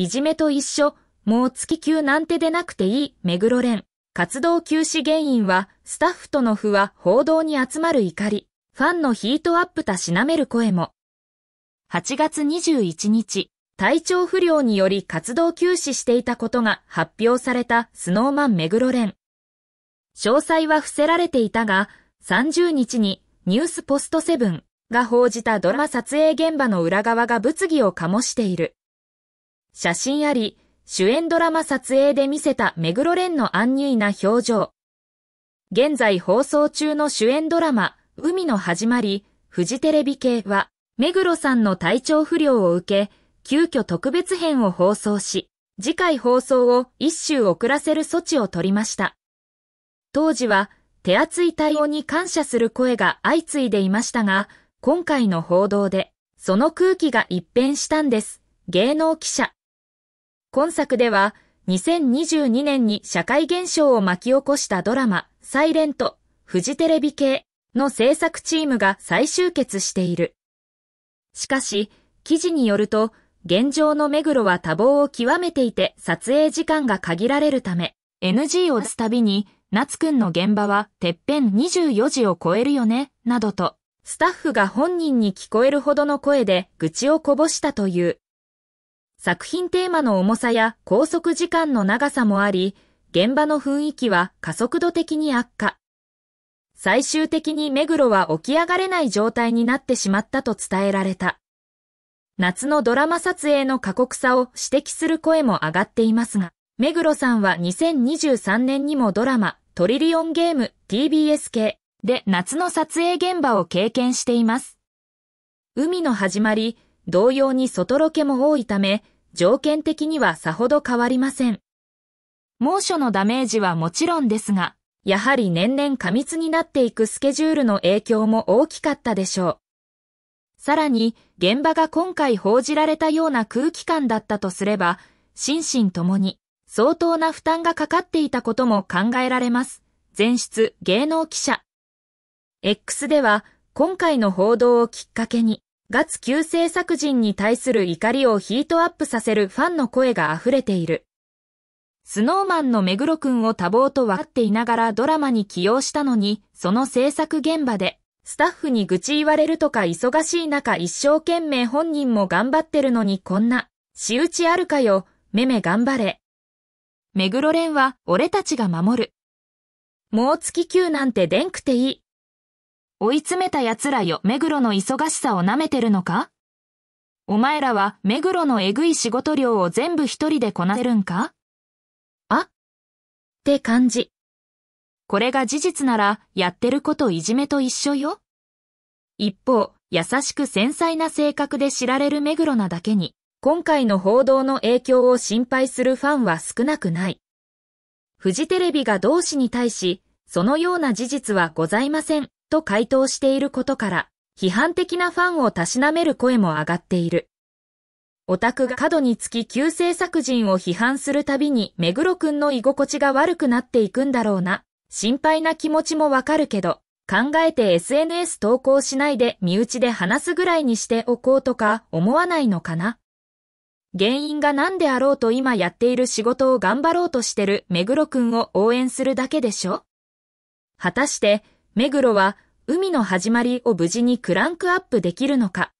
いじめと一緒、もう月給なんて出なくていい、目黒連。活動休止原因は、スタッフとの不和、報道に集まる怒り、ファンのヒートアップたしなめる声も。8月21日、体調不良により活動休止していたことが発表されたスノーマン目黒連。詳細は伏せられていたが、30日にニュースポストセブンが報じたドラマ撮影現場の裏側が物議を醸している。写真あり、主演ドラマ撮影で見せた目黒蓮の安入な表情。現在放送中の主演ドラマ、海の始まり、フジテレビ系は、目黒さんの体調不良を受け、急遽特別編を放送し、次回放送を一周遅らせる措置を取りました。当時は、手厚い対応に感謝する声が相次いでいましたが、今回の報道で、その空気が一変したんです。芸能記者。今作では、2022年に社会現象を巻き起こしたドラマ、サイレント、フジテレビ系の制作チームが再集結している。しかし、記事によると、現状の目黒は多忙を極めていて撮影時間が限られるため、NG を出すたびに、夏くんの現場はてっぺん24時を超えるよね、などと、スタッフが本人に聞こえるほどの声で愚痴をこぼしたという。作品テーマの重さや拘束時間の長さもあり、現場の雰囲気は加速度的に悪化。最終的に目黒は起き上がれない状態になってしまったと伝えられた。夏のドラマ撮影の過酷さを指摘する声も上がっていますが、目黒さんは2023年にもドラマ、トリリオンゲーム TBS 系で夏の撮影現場を経験しています。海の始まり、同様に外ロケも多いため、条件的にはさほど変わりません。猛暑のダメージはもちろんですが、やはり年々過密になっていくスケジュールの影響も大きかったでしょう。さらに、現場が今回報じられたような空気感だったとすれば、心身ともに相当な負担がかかっていたことも考えられます。前出芸能記者。X では、今回の報道をきっかけに、ガツ旧制作人に対する怒りをヒートアップさせるファンの声が溢れている。スノーマンの目黒くんを多忙と分かっていながらドラマに起用したのに、その制作現場で、スタッフに愚痴言われるとか忙しい中一生懸命本人も頑張ってるのにこんな、仕打ちあるかよ、めめ頑張れ。目黒蓮は、俺たちが守る。もう月級なんてでんくていい。追い詰めた奴らよ、目黒の忙しさを舐めてるのかお前らは目黒のえぐい仕事量を全部一人でこなせるんかあって感じ。これが事実なら、やってることいじめと一緒よ。一方、優しく繊細な性格で知られる目黒なだけに、今回の報道の影響を心配するファンは少なくない。フジテレビが同志に対し、そのような事実はございません。と回答していることから、批判的なファンをたしなめる声も上がっている。オタクが過度につき旧制作人を批判するたびに目黒くんの居心地が悪くなっていくんだろうな。心配な気持ちもわかるけど、考えて SNS 投稿しないで身内で話すぐらいにしておこうとか思わないのかな原因が何であろうと今やっている仕事を頑張ろうとしてる目黒くんを応援するだけでしょ果たして目黒は海の始まりを無事にクランクアップできるのか。